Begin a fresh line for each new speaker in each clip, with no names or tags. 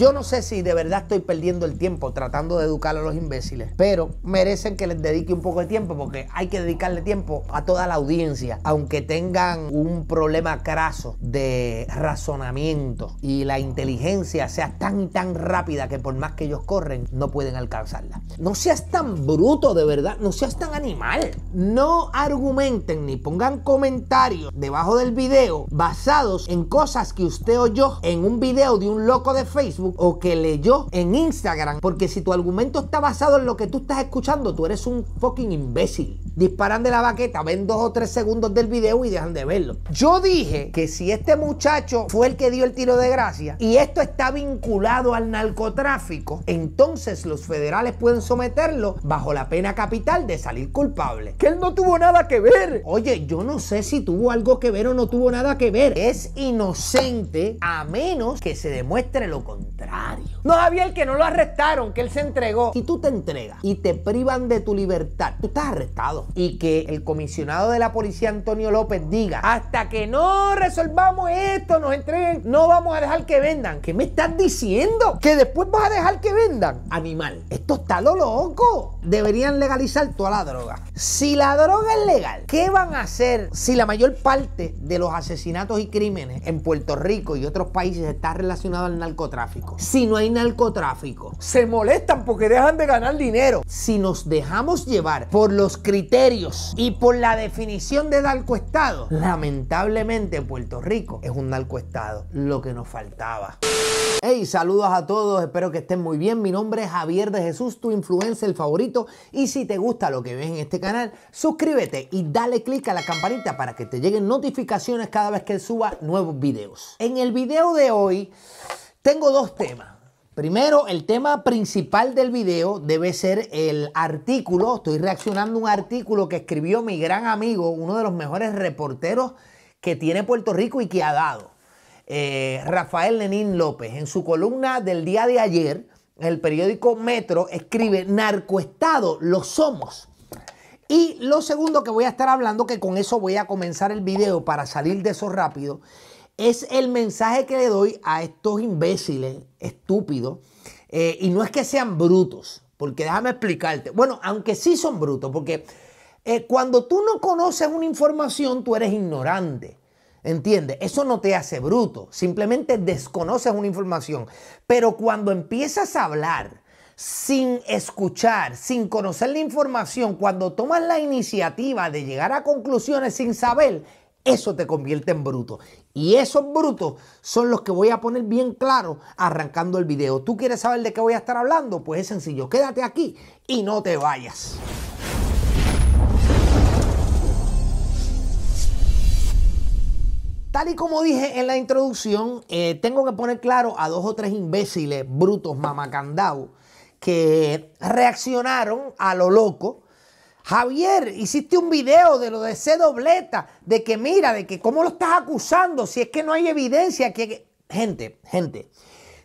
Yo no sé si de verdad estoy perdiendo el tiempo tratando de educar a los imbéciles, pero merecen que les dedique un poco de tiempo porque hay que dedicarle tiempo a toda la audiencia, aunque tengan un problema craso de razonamiento y la inteligencia sea tan tan rápida que por más que ellos corren no pueden alcanzarla. No seas tan bruto de verdad, no seas tan animal. No argumenten ni pongan comentarios debajo del video basados en cosas que usted o yo en un video de un loco de Facebook o que leyó en Instagram. Porque si tu argumento está basado en lo que tú estás escuchando, tú eres un fucking imbécil. Disparan de la baqueta, ven dos o tres segundos del video y dejan de verlo. Yo dije que si este muchacho fue el que dio el tiro de gracia y esto está vinculado al narcotráfico, entonces los federales pueden someterlo bajo la pena capital de salir culpable. Que él no tuvo nada que ver. Oye, yo no sé si tuvo algo que ver o no tuvo nada que ver. Es inocente a menos que se demuestre lo contrario. No No, el que no lo arrestaron, que él se entregó. Si tú te entregas y te privan de tu libertad, tú estás arrestado. Y que el comisionado de la policía, Antonio López, diga, hasta que no resolvamos esto, nos entreguen, no vamos a dejar que vendan. ¿Qué me estás diciendo? ¿Que después vas a dejar que vendan? Animal, esto está lo loco. Deberían legalizar toda la droga. Si la droga es legal, ¿qué van a hacer si la mayor parte de los asesinatos y crímenes en Puerto Rico y otros países está relacionado al narcotráfico? si no hay narcotráfico. Se molestan porque dejan de ganar dinero. Si nos dejamos llevar por los criterios y por la definición de narcoestado, lamentablemente Puerto Rico es un narcoestado, lo que nos faltaba. Hey, saludos a todos, espero que estén muy bien. Mi nombre es Javier de Jesús, tu influencer favorito. Y si te gusta lo que ves en este canal, suscríbete y dale click a la campanita para que te lleguen notificaciones cada vez que suba nuevos videos. En el video de hoy tengo dos temas. Primero, el tema principal del video debe ser el artículo. Estoy reaccionando a un artículo que escribió mi gran amigo, uno de los mejores reporteros que tiene Puerto Rico y que ha dado, eh, Rafael Lenín López. En su columna del día de ayer, el periódico Metro escribe, narcoestado lo somos. Y lo segundo que voy a estar hablando, que con eso voy a comenzar el video para salir de eso rápido, es el mensaje que le doy a estos imbéciles estúpidos. Eh, y no es que sean brutos, porque déjame explicarte. Bueno, aunque sí son brutos, porque eh, cuando tú no conoces una información, tú eres ignorante. ¿Entiendes? Eso no te hace bruto, simplemente desconoces una información. Pero cuando empiezas a hablar sin escuchar, sin conocer la información, cuando tomas la iniciativa de llegar a conclusiones sin saber, eso te convierte en bruto. Y esos brutos son los que voy a poner bien claro arrancando el video. ¿Tú quieres saber de qué voy a estar hablando? Pues es sencillo, quédate aquí y no te vayas. Tal y como dije en la introducción, eh, tengo que poner claro a dos o tres imbéciles, brutos, mamacandao, que reaccionaron a lo loco Javier, hiciste un video de lo de C dobleta, de que mira, de que cómo lo estás acusando, si es que no hay evidencia que... Gente, gente,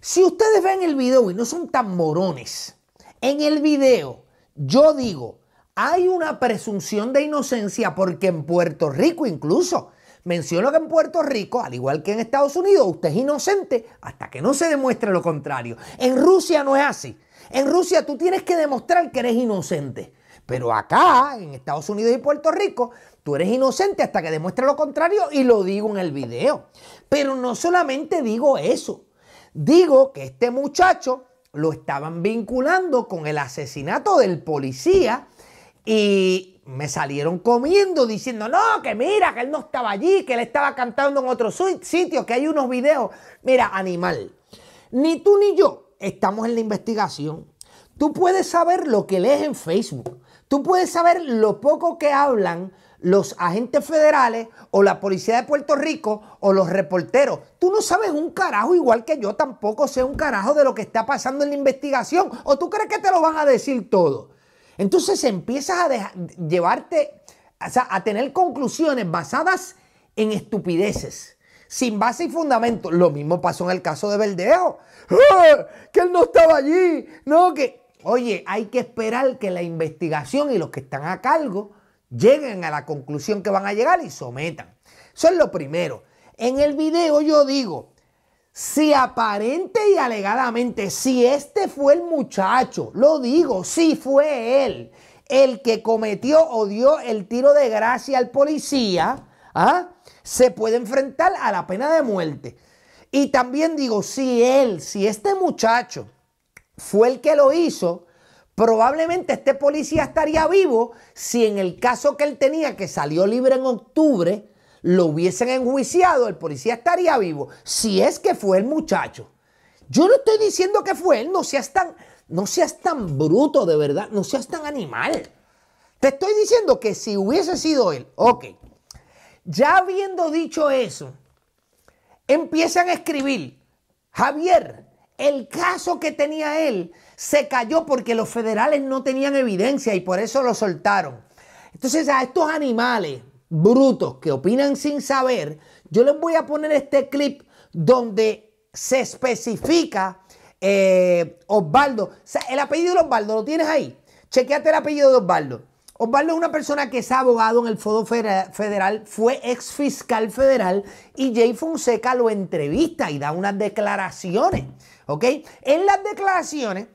si ustedes ven el video y no son tan morones, en el video yo digo, hay una presunción de inocencia porque en Puerto Rico incluso, menciono que en Puerto Rico, al igual que en Estados Unidos, usted es inocente hasta que no se demuestre lo contrario. En Rusia no es así. En Rusia tú tienes que demostrar que eres inocente. Pero acá, en Estados Unidos y Puerto Rico, tú eres inocente hasta que demuestres lo contrario y lo digo en el video. Pero no solamente digo eso, digo que este muchacho lo estaban vinculando con el asesinato del policía y me salieron comiendo diciendo, no, que mira, que él no estaba allí, que él estaba cantando en otro sitio, que hay unos videos. Mira, animal, ni tú ni yo estamos en la investigación. Tú puedes saber lo que lees en Facebook. Tú puedes saber lo poco que hablan los agentes federales o la policía de Puerto Rico o los reporteros. Tú no sabes un carajo igual que yo tampoco sé un carajo de lo que está pasando en la investigación. ¿O tú crees que te lo van a decir todo? Entonces empiezas a llevarte, o sea, a tener conclusiones basadas en estupideces, sin base y fundamento. Lo mismo pasó en el caso de Verdejo. ¡Ah! que él no estaba allí. No, que Oye, hay que esperar que la investigación y los que están a cargo lleguen a la conclusión que van a llegar y sometan. Eso es lo primero. En el video yo digo, si aparente y alegadamente, si este fue el muchacho, lo digo, si fue él el que cometió o dio el tiro de gracia al policía, ¿ah? se puede enfrentar a la pena de muerte. Y también digo, si él, si este muchacho fue el que lo hizo, probablemente este policía estaría vivo si en el caso que él tenía, que salió libre en octubre, lo hubiesen enjuiciado, el policía estaría vivo, si es que fue el muchacho. Yo no estoy diciendo que fue él, no seas tan, no seas tan bruto de verdad, no seas tan animal. Te estoy diciendo que si hubiese sido él, ok, ya habiendo dicho eso, empiezan a escribir, Javier, el caso que tenía él se cayó porque los federales no tenían evidencia y por eso lo soltaron. Entonces a estos animales brutos que opinan sin saber, yo les voy a poner este clip donde se especifica eh, Osvaldo. O sea, el apellido de Osvaldo, ¿lo tienes ahí? Chequeate el apellido de Osvaldo. Osvaldo es una persona que es abogado en el Fodo Federal, fue ex fiscal federal y Jay Fonseca lo entrevista y da unas declaraciones. ¿Ok? En las declaraciones,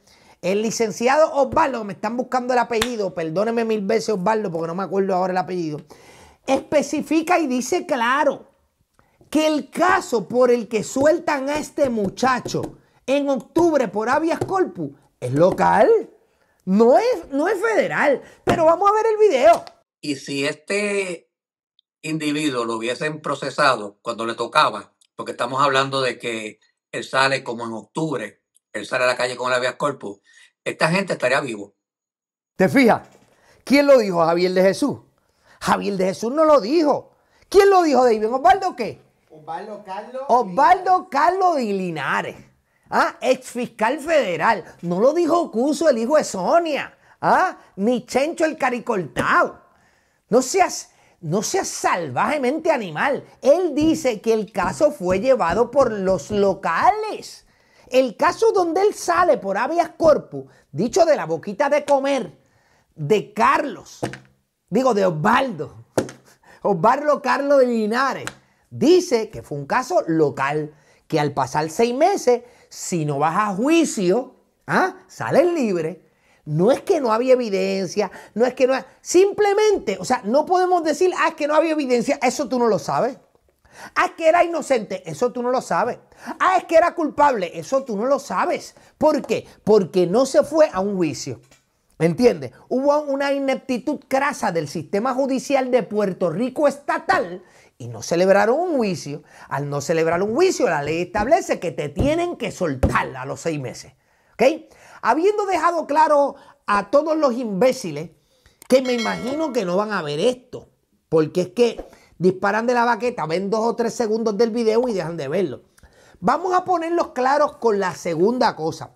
el licenciado Osvaldo, me están buscando el apellido, perdóneme mil veces Osvaldo porque no me acuerdo ahora el apellido, especifica y dice claro que el caso por el que sueltan a este muchacho en octubre por avias corpus es local, no es, no es federal. Pero vamos a ver el video.
Y si este individuo lo hubiesen procesado cuando le tocaba, porque estamos hablando de que él sale como en octubre, él sale a la calle con la vía corpus, esta gente estaría vivo.
¿Te fijas? ¿Quién lo dijo? Javier de Jesús. Javier de Jesús no lo dijo. ¿Quién lo dijo, David? ¿Osvaldo qué? Osvaldo Carlos. Osvaldo Carlos de Linares. ¿ah? Ex fiscal federal. No lo dijo Cuso, el hijo de Sonia. ¿ah? Ni Chencho el caricoltao. No seas no sea salvajemente animal. Él dice que el caso fue llevado por los locales. El caso donde él sale por habeas corpus, dicho de la boquita de comer, de Carlos, digo de Osvaldo, Osvaldo Carlos de Linares, dice que fue un caso local, que al pasar seis meses, si no vas a juicio, ¿ah? sales libre. No es que no había evidencia, no es que no... Simplemente, o sea, no podemos decir, ah, es que no había evidencia, eso tú no lo sabes. Ah, es que era inocente, eso tú no lo sabes. Ah, es que era culpable, eso tú no lo sabes. ¿Por qué? Porque no se fue a un juicio. ¿Entiendes? Hubo una ineptitud crasa del sistema judicial de Puerto Rico estatal y no celebraron un juicio. Al no celebrar un juicio, la ley establece que te tienen que soltar a los seis meses. ¿Ok? habiendo dejado claro a todos los imbéciles que me imagino que no van a ver esto, porque es que disparan de la baqueta, ven dos o tres segundos del video y dejan de verlo. Vamos a ponerlos claros con la segunda cosa.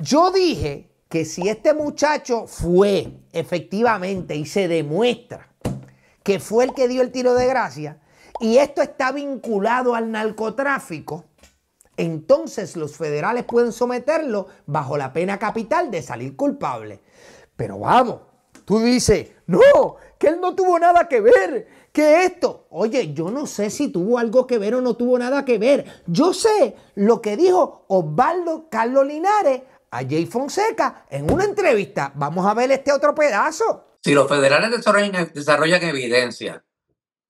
Yo dije que si este muchacho fue efectivamente y se demuestra que fue el que dio el tiro de gracia y esto está vinculado al narcotráfico, entonces los federales pueden someterlo bajo la pena capital de salir culpable. Pero vamos, tú dices, no, que él no tuvo nada que ver, que esto, oye, yo no sé si tuvo algo que ver o no tuvo nada que ver. Yo sé lo que dijo Osvaldo Carlos Linares a Jay Fonseca en una entrevista. Vamos a ver este otro pedazo.
Si los federales desarrollan, desarrollan evidencia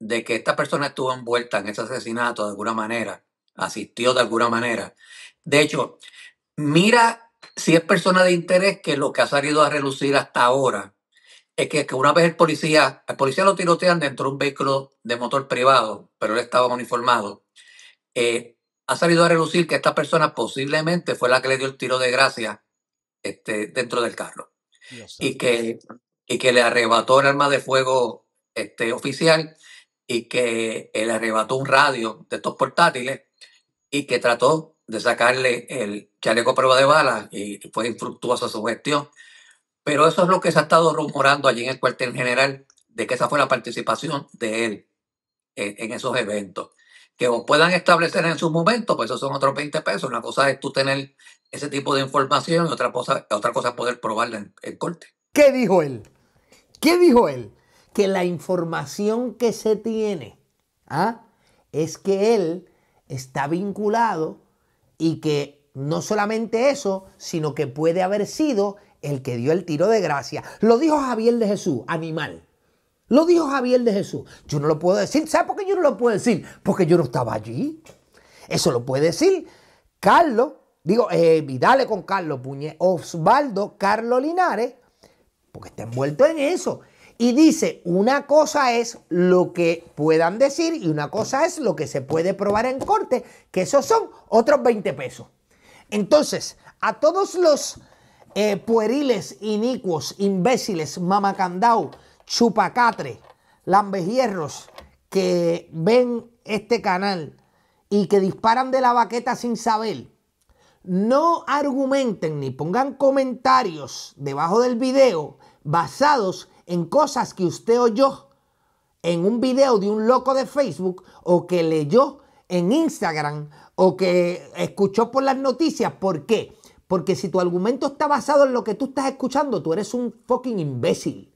de que esta persona estuvo envuelta en ese asesinato de alguna manera, asistió de alguna manera. De hecho, mira si es persona de interés que lo que ha salido a relucir hasta ahora es que, una vez el policía, el policía lo tirotean dentro de un vehículo de motor privado, pero él estaba uniformado. Eh, ha salido a relucir que esta persona posiblemente fue la que le dio el tiro de gracia este, dentro del carro. y que, y que le arrebató el arma de fuego este, oficial y que le arrebató un radio de estos portátiles y que trató de sacarle el chaleco prueba de balas y fue infructuosa su gestión. Pero eso es lo que se ha estado rumorando allí en el cuartel general, de que esa fue la participación de él en, esos eventos. Que puedan establecer en su momento, pues esos son otros 20 pesos. Una cosa es tú tener ese tipo de información y otra cosa, otra cosa es poder probarla en, en corte.
¿Qué dijo él? ¿Qué dijo él? Que la información que se tiene ¿ah? es que él está vinculado y que no solamente eso, sino que puede haber sido el que dio el tiro de gracia. Lo dijo Javier de Jesús, animal. Lo dijo Javier de Jesús. Yo no lo puedo decir. ¿Sabes por qué yo no lo puedo decir? Porque yo no estaba allí. Eso lo puede decir Carlos, digo, eh, con Carlos Puñe, Osvaldo, Carlos Linares, porque está envuelto en eso. Y dice, una cosa es lo que puedan decir y una cosa es lo que se puede probar en corte, que esos son otros 20 pesos. Entonces, a todos los eh, pueriles, inicuos, imbéciles, mamacandau, chupacatre, lambejierros, que ven este canal y que disparan de la baqueta sin saber, no argumenten ni pongan comentarios debajo del video basados en cosas que usted oyó en un video de un loco de Facebook o que leyó en Instagram o que escuchó por las noticias. ¿Por qué? Porque si tu argumento está basado en lo que tú estás escuchando, tú eres un fucking imbécil.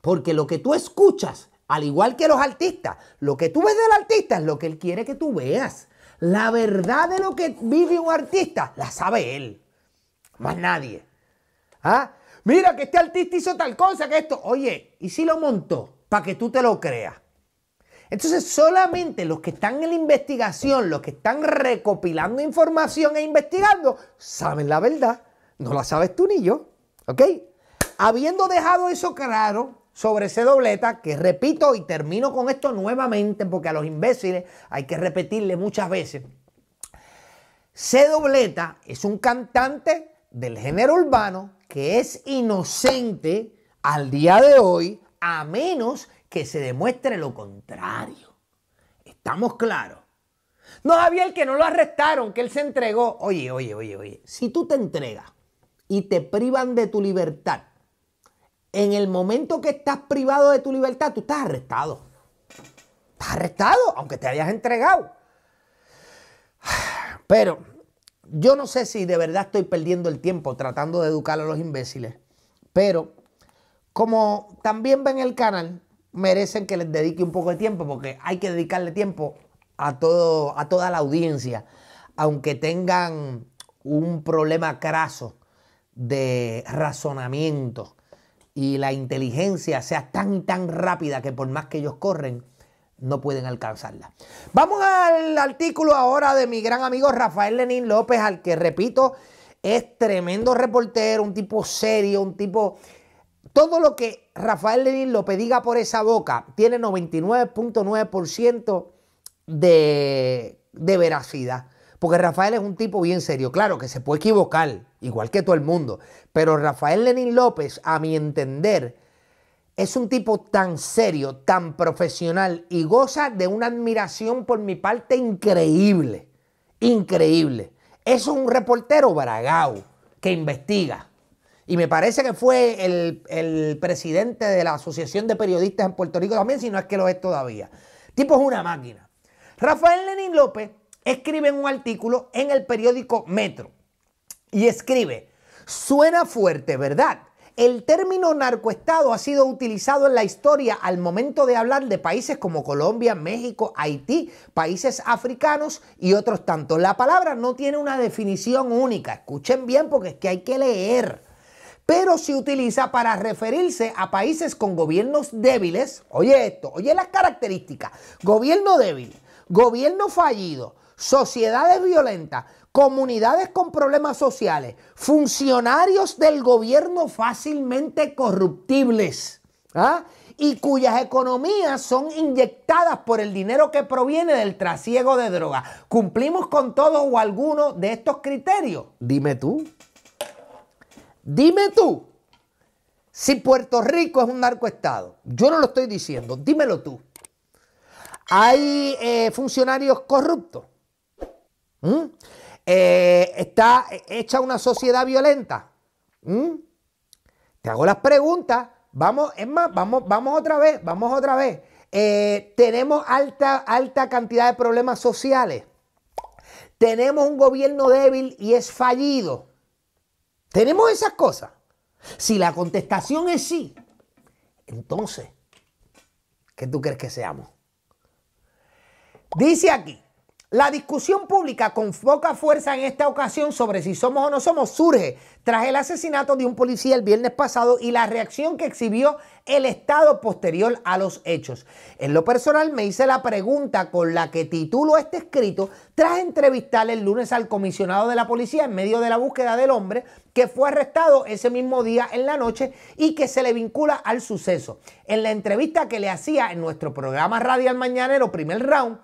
Porque lo que tú escuchas, al igual que los artistas, lo que tú ves del artista es lo que él quiere que tú veas. La verdad de lo que vive un artista la sabe él, más nadie. ¿Ah? Mira que este artista hizo tal cosa, que esto. Oye, ¿y si lo montó? Para que tú te lo creas. Entonces solamente los que están en la investigación, los que están recopilando información e investigando, saben la verdad. No la sabes tú ni yo. ¿Ok? Habiendo dejado eso claro sobre C. dobleta, que repito y termino con esto nuevamente, porque a los imbéciles hay que repetirle muchas veces. C. Dobleta es un cantante del género urbano que es inocente al día de hoy a menos que se demuestre lo contrario. Estamos claros. No, el que no lo arrestaron, que él se entregó. Oye, oye, oye, oye. Si tú te entregas y te privan de tu libertad, en el momento que estás privado de tu libertad, tú estás arrestado. Estás arrestado, aunque te hayas entregado. Pero yo no sé si de verdad estoy perdiendo el tiempo tratando de educar a los imbéciles, pero como también ven el canal, merecen que les dedique un poco de tiempo, porque hay que dedicarle tiempo a, todo, a toda la audiencia, aunque tengan un problema craso de razonamiento y la inteligencia sea tan tan rápida que por más que ellos corren, no pueden alcanzarla. Vamos al artículo ahora de mi gran amigo Rafael Lenín López, al que repito, es tremendo reportero, un tipo serio, un tipo... Todo lo que Rafael Lenín López diga por esa boca tiene 99.9% de, veracidad. Porque Rafael es un tipo bien serio. Claro que se puede equivocar, igual que todo el mundo. Pero Rafael Lenín López, a mi entender, es un tipo tan serio, tan profesional y goza de una admiración por mi parte increíble. Increíble. Es un reportero bragao que investiga. Y me parece que fue el, presidente de la Asociación de Periodistas en Puerto Rico también, si no es que lo es todavía. Tipo es una máquina. Rafael Lenín López escribe un artículo en el periódico Metro y escribe, suena fuerte, ¿verdad? El término narcoestado ha sido utilizado en la historia al momento de hablar de países como Colombia, México, Haití, países africanos y otros tantos. La palabra no tiene una definición única. Escuchen bien porque es que hay que leer. Pero se utiliza para referirse a países con gobiernos débiles. Oye esto, oye las características. Gobierno débil, gobierno fallido, sociedades violentas, comunidades con problemas sociales, funcionarios del gobierno fácilmente corruptibles ¿ah? y cuyas economías son inyectadas por el dinero que proviene del trasiego de drogas. ¿Cumplimos con todos o alguno de estos criterios? Dime tú. Dime tú. Si Puerto Rico es un narcoestado, yo no lo estoy diciendo, dímelo tú. Hay eh, funcionarios corruptos. ¿Mm? Eh, está hecha una sociedad violenta? ¿Mm? Te hago las preguntas. Vamos, es más, vamos, vamos otra vez, vamos otra vez. Eh, tenemos alta, alta cantidad de problemas sociales. Tenemos un gobierno débil y es fallido. Tenemos esas cosas. Si la contestación es sí, entonces, ¿qué tú crees que seamos? Dice aquí, la discusión pública con poca fuerza en esta ocasión sobre si somos o no somos surge tras el asesinato de un policía el viernes pasado y la reacción que exhibió el Estado posterior a los hechos. En lo personal me hice la pregunta con la que titulo este escrito tras entrevistar el lunes al comisionado de la policía en medio de la búsqueda del hombre que fue arrestado ese mismo día en la noche y que se le vincula al suceso. En la entrevista que le hacía en nuestro programa radial mañanero primer round,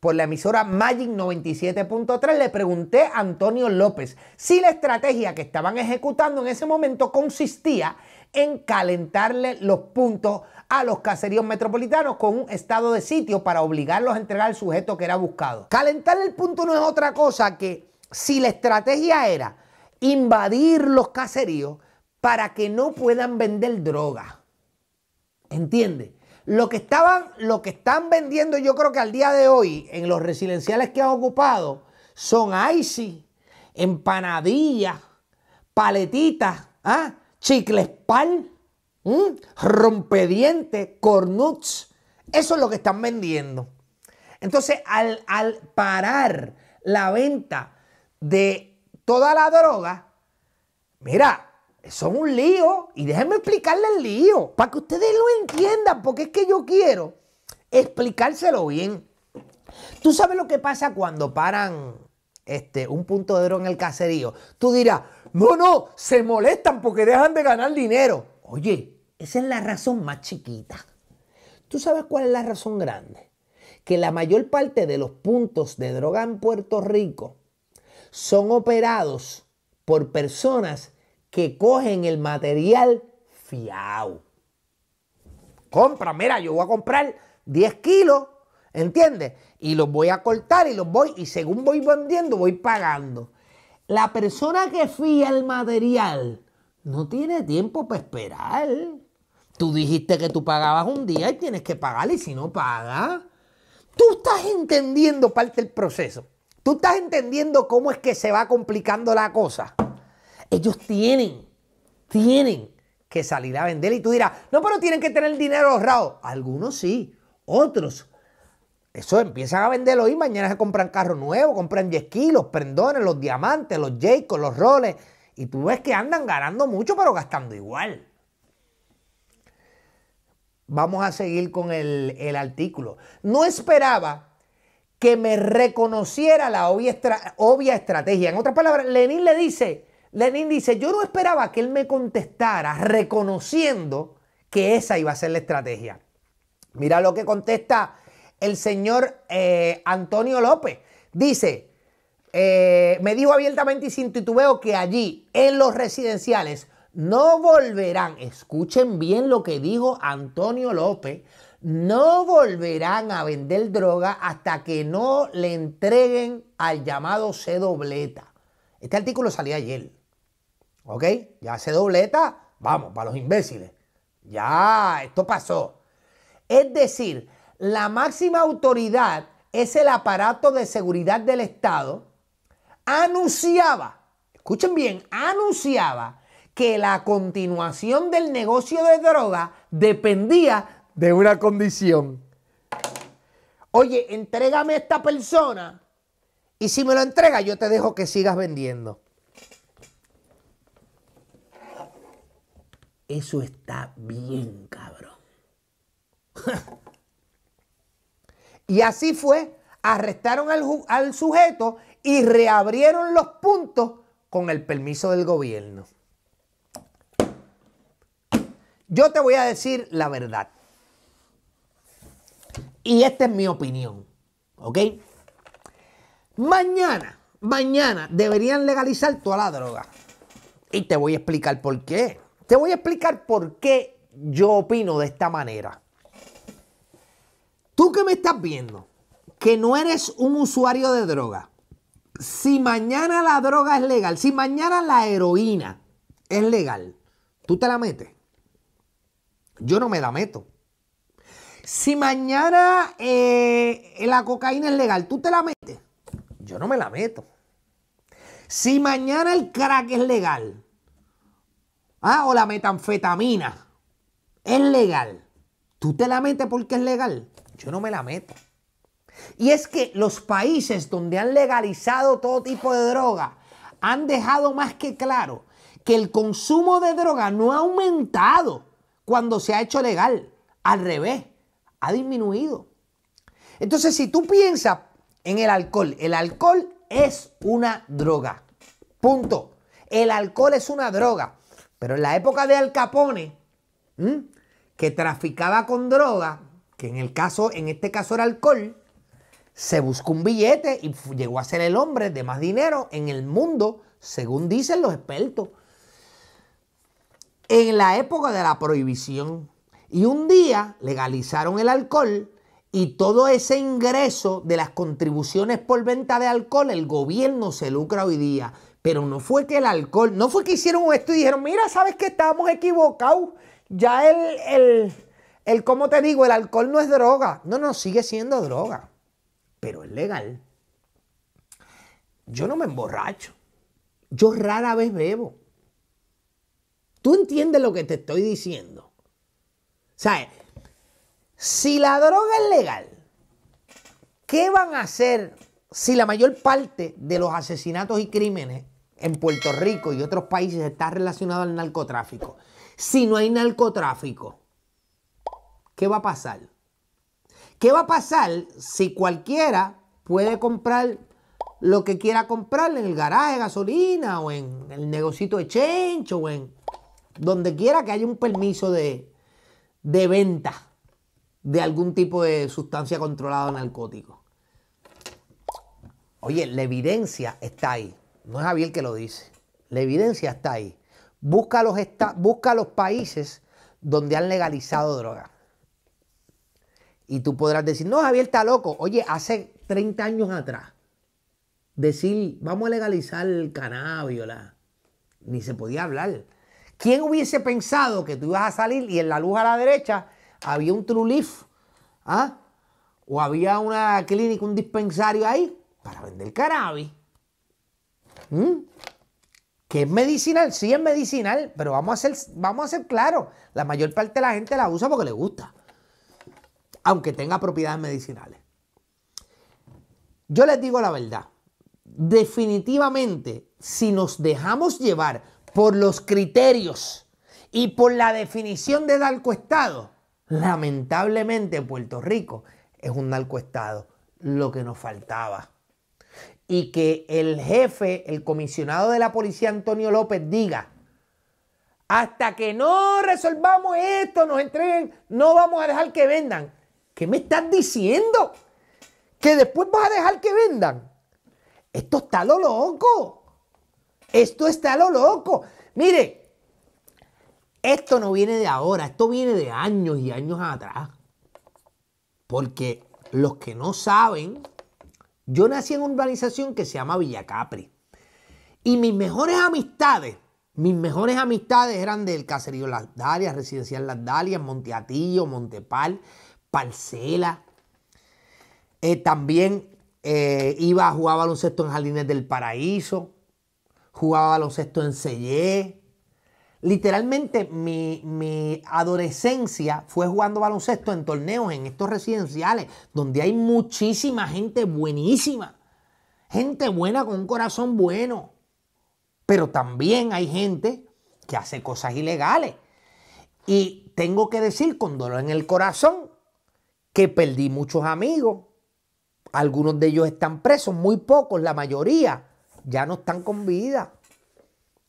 por la emisora Magic 97.3, le pregunté a Antonio López si la estrategia que estaban ejecutando en ese momento consistía en calentarle los puntos a los caseríos metropolitanos con un estado de sitio para obligarlos a entregar al sujeto que era buscado. Calentarle el punto no es otra cosa que si la estrategia era invadir los caseríos para que no puedan vender droga. ¿Entiende? Lo que, estaban, lo que están vendiendo yo creo que al día de hoy en los residenciales que han ocupado son ICI, empanadillas, paletitas, ¿ah? chicles pal, rompedientes, cornuts. Eso es lo que están vendiendo. Entonces, al, al parar la venta de toda la droga, mira, son un lío. Y déjenme explicarle el lío. Para que ustedes lo entiendan. Porque es que yo quiero explicárselo bien. Tú sabes lo que pasa cuando paran este, un punto de droga en el caserío. Tú dirás, no, no, se molestan porque dejan de ganar dinero. Oye, esa es la razón más chiquita. ¿Tú sabes cuál es la razón grande? Que la mayor parte de los puntos de droga en Puerto Rico son operados por personas que cogen el material fiado. Compra, mira, yo voy a comprar 10 kilos, ¿entiendes? Y los voy a cortar y los voy, y según voy vendiendo, voy pagando. La persona que fía el material no tiene tiempo para esperar. Tú dijiste que tú pagabas un día y tienes que pagar, y si no paga, tú estás entendiendo parte del proceso. Tú estás entendiendo cómo es que se va complicando la cosa. Ellos tienen, tienen que salir a vender. Y tú dirás, no, pero tienen que tener dinero ahorrado. Algunos sí, otros. Eso empiezan a venderlo y mañana se compran carros nuevos, compran 10 prendones, los los diamantes, los Jacobs, los roles. Y tú ves que andan ganando mucho, pero gastando igual. Vamos a seguir con el, artículo. No esperaba que me reconociera la obvia, obvia estrategia. En otras palabras, Lenin le dice, Lenín dice, yo no esperaba que él me contestara reconociendo que esa iba a ser la estrategia. Mira lo que contesta el señor eh, Antonio López. Dice, eh, me dijo abiertamente y sin titubeo que allí, en los residenciales, no volverán, escuchen bien lo que dijo Antonio López, no volverán a vender droga hasta que no le entreguen al llamado C dobleta. Este artículo salía ayer. ¿Ok? Ya se dobleta, vamos, para los imbéciles. Ya, esto pasó. Es decir, la máxima autoridad es el aparato de seguridad del Estado, anunciaba, escuchen bien, anunciaba que la continuación del negocio de droga dependía de una condición. Oye, entrégame a esta persona y si me lo entrega yo te dejo que sigas vendiendo. Eso está bien, cabrón. y así fue. Arrestaron al, sujeto y reabrieron los puntos con el permiso del gobierno. Yo te voy a decir la verdad. Y esta es mi opinión. ¿Ok? Mañana, mañana deberían legalizar toda la droga. Y te voy a explicar por qué. Te voy a explicar por qué yo opino de esta manera. Tú que me estás viendo, que no eres un usuario de droga, si mañana la droga es legal, si mañana la heroína es legal, tú te la metes. Yo no me la meto. Si mañana eh, la cocaína es legal, tú te la metes. Yo no me la meto. Si mañana el crack es legal, Ah, o la metanfetamina. Es legal. ¿Tú te la metes porque es legal? Yo no me la meto. Y es que los países donde han legalizado todo tipo de droga han dejado más que claro que el consumo de droga no ha aumentado cuando se ha hecho legal. Al revés, ha disminuido. Entonces, si tú piensas en el alcohol, el alcohol es una droga. Punto. El alcohol es una droga. Pero en la época de Al Capone, que traficaba con droga, que en, el caso, en este caso era alcohol, se buscó un billete y llegó a ser el hombre de más dinero en el mundo, según dicen los expertos. En la época de la prohibición. Y un día legalizaron el alcohol y todo ese ingreso de las contribuciones por venta de alcohol, el gobierno se lucra hoy día. Pero no fue que el alcohol, no fue que hicieron esto y dijeron, mira, sabes que estábamos equivocados. Ya el, el, el, ¿cómo te digo? El alcohol no es droga. No, no, sigue siendo droga. Pero es legal. Yo no me emborracho. Yo rara vez bebo. ¿Tú entiendes lo que te estoy diciendo? ¿Sabes? Si la droga es legal, ¿qué van a hacer si la mayor parte de los asesinatos y crímenes en Puerto Rico y otros países está relacionado al narcotráfico. Si no hay narcotráfico, ¿qué va a pasar? ¿Qué va a pasar si cualquiera puede comprar lo que quiera comprar en el garaje de gasolina o en el negocito de chencho o en donde quiera que haya un permiso de, de venta de algún tipo de sustancia controlada narcótico? Oye, la evidencia está ahí. No es Javier que lo dice. La evidencia está ahí. Busca los, busca los países donde han legalizado drogas Y tú podrás decir, no, Javier está loco. Oye, hace 30 años atrás, decir, vamos a legalizar el cannabis, ni se podía hablar. ¿Quién hubiese pensado que tú ibas a salir y en la luz a la derecha había un True ¿ah? O había una clínica, un dispensario ahí para vender cannabis. Mm. que es medicinal, sí es medicinal, pero vamos a ser, vamos a ser claros, la mayor parte de la gente la usa porque le gusta, aunque tenga propiedades medicinales. Yo les digo la verdad, definitivamente, si nos dejamos llevar por los criterios y por la definición de Estado, lamentablemente Puerto Rico es un Estado lo que nos faltaba y que el jefe, el comisionado de la policía Antonio López diga, hasta que no resolvamos esto, nos entreguen, no vamos a dejar que vendan. ¿Qué me estás diciendo? ¿Que después vas a dejar que vendan? Esto está lo loco. Esto está lo loco. Mire, esto no viene de ahora, esto viene de años y años atrás. Porque los que no saben, yo nací en una urbanización que se llama Villa Capri Y mis mejores amistades, mis mejores amistades eran del caserío Las Dalias, Residencial Las Dalias, Monteatillo, Montepal, Parcela. Eh, también eh, iba a jugar baloncesto en Jardines del Paraíso, jugaba baloncesto en Sellé, Literalmente mi, adolescencia fue jugando baloncesto en torneos, en estos residenciales, donde hay muchísima gente buenísima. Gente buena con un corazón bueno. Pero también hay gente que hace cosas ilegales. Y tengo que decir con dolor en el corazón que perdí muchos amigos. Algunos de ellos están presos, muy pocos, la mayoría ya no están con vida.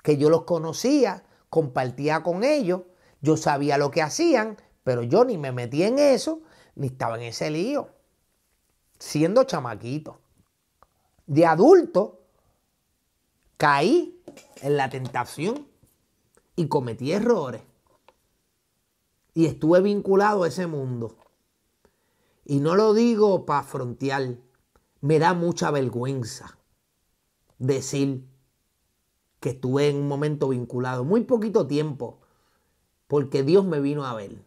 Que yo los conocía compartía con ellos, yo sabía lo que hacían, pero yo ni me metí en eso, ni estaba en ese lío, siendo chamaquito. De adulto, caí en la tentación y cometí errores. Y estuve vinculado a ese mundo. Y no lo digo para frontal Me da mucha vergüenza decir que estuve en un momento vinculado, muy poquito tiempo, porque Dios me vino a ver.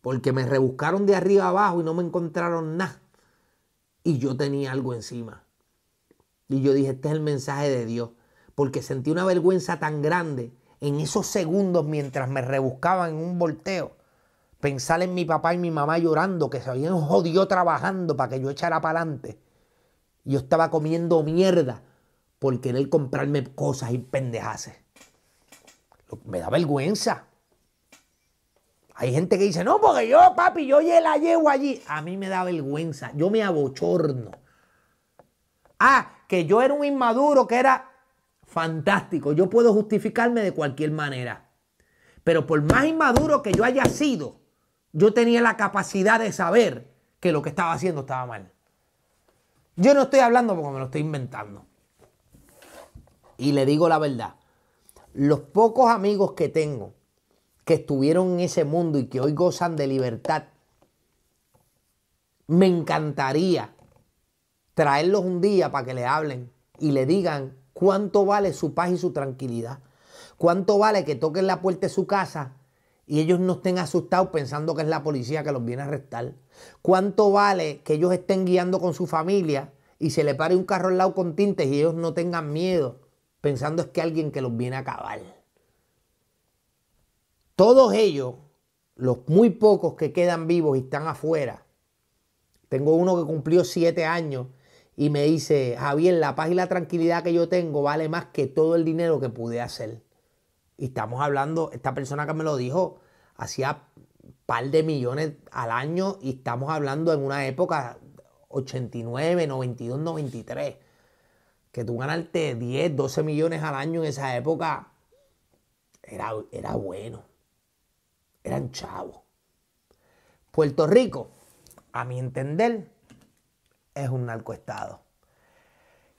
Porque me rebuscaron de arriba abajo y no me encontraron nada. Y yo tenía algo encima. Y yo dije, este es el mensaje de Dios. Porque sentí una vergüenza tan grande en esos segundos mientras me rebuscaban en un volteo. Pensar en mi papá y mi mamá llorando, que se habían jodido trabajando para que yo echara para adelante. Yo estaba comiendo mierda por querer comprarme cosas y pendejaces. Me da vergüenza. Hay gente que dice, no, porque yo, papi, yo la llevo allí. A mí me da vergüenza. Yo me abochorno. Ah, que yo era un inmaduro, que era fantástico. Yo puedo justificarme de cualquier manera. Pero por más inmaduro que yo haya sido, yo tenía la capacidad de saber que lo que estaba haciendo estaba mal. Yo no estoy hablando porque me lo estoy inventando y le digo la verdad, los pocos amigos que tengo que estuvieron en ese mundo y que hoy gozan de libertad, me encantaría traerlos un día para que le hablen y le digan cuánto vale su paz y su tranquilidad, cuánto vale que toquen la puerta de su casa y ellos no estén asustados pensando que es la policía que los viene a arrestar, cuánto vale que ellos estén guiando con su familia y se le pare un carro al lado con tintes y ellos no tengan miedo pensando es que alguien que los viene a acabar. Todos ellos, los muy pocos que quedan vivos y están afuera. Tengo uno que cumplió siete años y me dice, Javier, la paz y la tranquilidad que yo tengo vale más que todo el dinero que pude hacer. Y estamos hablando, esta persona que me lo dijo, hacía par de millones al año y estamos hablando en una época 89, 92, 93 que tú ganarte 10, 12 millones al año en esa época era, bueno. Eran chavos. Puerto Rico, a mi entender, es un narcoestado.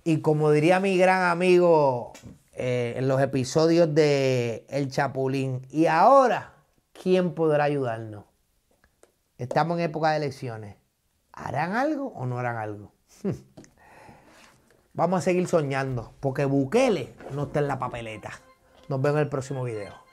Y como diría mi gran amigo eh, en los episodios de El Chapulín, y ahora, ¿quién podrá ayudarnos? Estamos en época de elecciones. ¿Harán algo o no harán algo? Vamos a seguir soñando porque Bukele no está en la papeleta. Nos vemos en el próximo video.